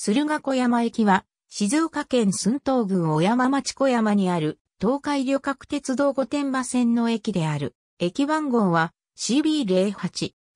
駿河小山駅は、静岡県寸東郡小山町小山にある、東海旅客鉄道御殿場線の駅である。駅番号は CB08、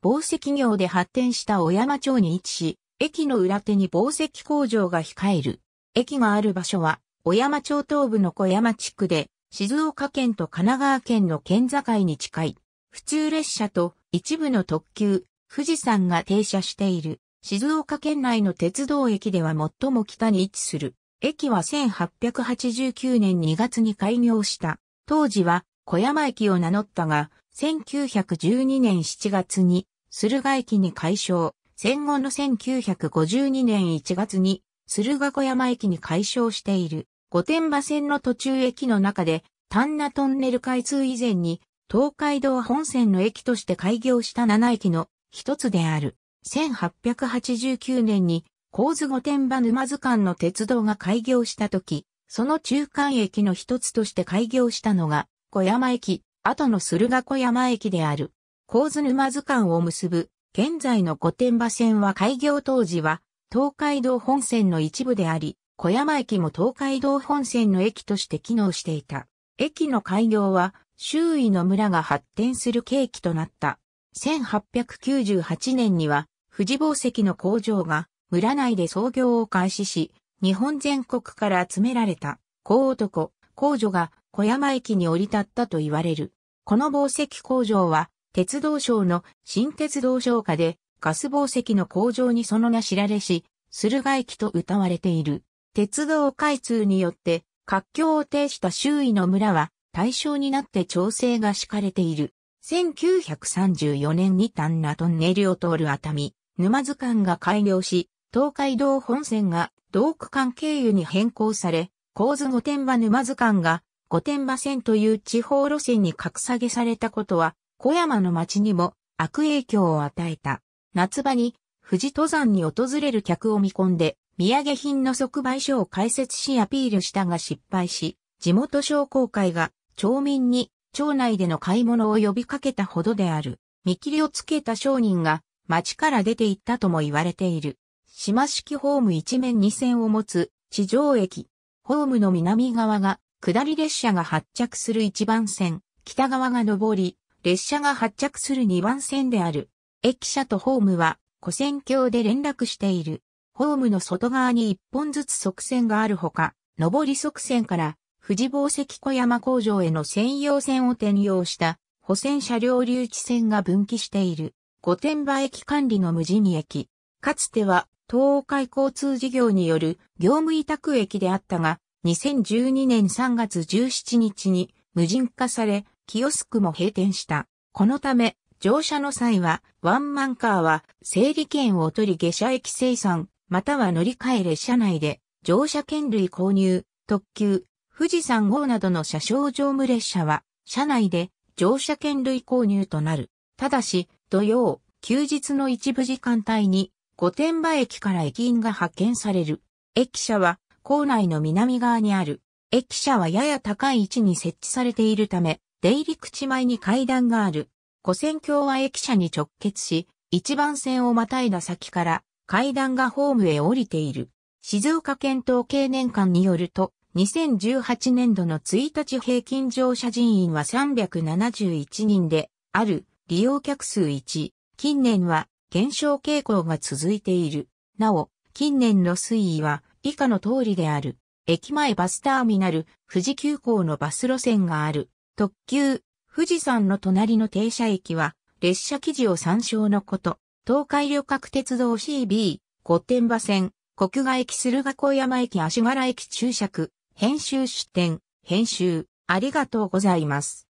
宝石業で発展した小山町に位置し、駅の裏手に宝石工場が控える。駅がある場所は、小山町東部の小山地区で、静岡県と神奈川県の県境に近い。普通列車と一部の特急、富士山が停車している。静岡県内の鉄道駅では最も北に位置する。駅は1889年2月に開業した。当時は小山駅を名乗ったが、1912年7月に駿河駅に改称。戦後の1952年1月に駿河小山駅に改称している。御殿場線の途中駅の中で丹那トンネル開通以前に東海道本線の駅として開業した7駅の一つである。1889年に、神津御殿場沼津間の鉄道が開業した時、その中間駅の一つとして開業したのが、小山駅、後の駿河小山駅である。神津沼津間を結ぶ、現在の御殿場線は開業当時は、東海道本線の一部であり、小山駅も東海道本線の駅として機能していた。駅の開業は、周囲の村が発展する契機となった。1898年には、富士宝石の工場が村内で創業を開始し、日本全国から集められた、高男、工女が小山駅に降り立ったと言われる。この宝石工場は、鉄道省の新鉄道省下で、ガス宝石の工場にその名知られし、駿河駅と謳われている。鉄道開通によって、活況を呈した周囲の村は、対象になって調整が敷かれている。1934年に丹那トンネルを通る熱海、沼津間が開業し、東海道本線が道区間経由に変更され、構図御殿場沼津間が御殿場線という地方路線に格下げされたことは、小山の町にも悪影響を与えた。夏場に富士登山に訪れる客を見込んで、土産品の即売所を開設しアピールしたが失敗し、地元商工会が町民に町内での買い物を呼びかけたほどである。見切りをつけた商人が町から出て行ったとも言われている。島式ホーム一面二線を持つ地上駅。ホームの南側が下り列車が発着する一番線、北側が上り、列車が発着する二番線である。駅舎とホームは古線橋で連絡している。ホームの外側に一本ずつ側線があるほか、上り側線から富士宝石小山工場への専用線を転用した保線車両留置線が分岐している。御殿場駅管理の無人駅。かつては東海交通事業による業務委託駅であったが、2012年3月17日に無人化され、キオスクも閉店した。このため、乗車の際は、ワンマンカーは整理券を取り下車駅生産、または乗り換え列車内で乗車券類購入、特急、富士山号などの車掌乗務列車は、車内で乗車券類購入となる。ただし、土曜、休日の一部時間帯に、御殿場駅から駅員が派遣される。駅舎は、構内の南側にある。駅舎はやや高い位置に設置されているため、出入り口前に階段がある。古線橋は駅舎に直結し、一番線をまたいだ先から階段がホームへ降りている。静岡県統計年間によると、2018年度の1日平均乗車人員は371人である。利用客数1、近年は減少傾向が続いている。なお、近年の推移は以下の通りである。駅前バスターミナル、富士急行のバス路線がある。特急、富士山の隣の停車駅は、列車記事を参照のこと。東海旅客鉄道 CB、御殿場線、国外駅駿河小山駅足柄駅注釈、編集出展、編集、ありがとうございます。